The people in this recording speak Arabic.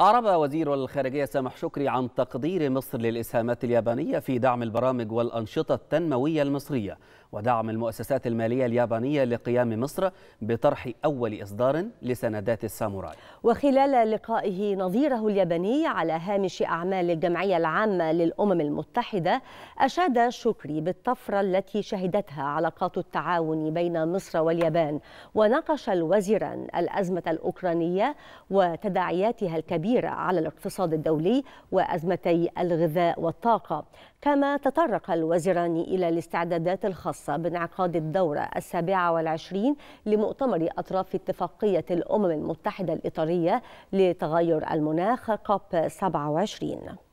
أعرب وزير الخارجية سامح شكري عن تقدير مصر للإسهامات اليابانية في دعم البرامج والأنشطة التنموية المصرية ودعم المؤسسات المالية اليابانية لقيام مصر بطرح أول إصدار لسندات الساموراي وخلال لقائه نظيره الياباني على هامش أعمال الجمعية العامة للأمم المتحدة أشاد شكري بالطفرة التي شهدتها علاقات التعاون بين مصر واليابان وناقش الوزيران الأزمة الأوكرانية وتداعياتها الكبيرة كبيرة على الاقتصاد الدولي وأزمتي الغذاء والطاقة كما تطرق الوزيران إلى الاستعدادات الخاصة بانعقاد الدورة السابعة والعشرين لمؤتمر أطراف اتفاقية الأمم المتحدة الإطارية لتغير المناخ كوب 27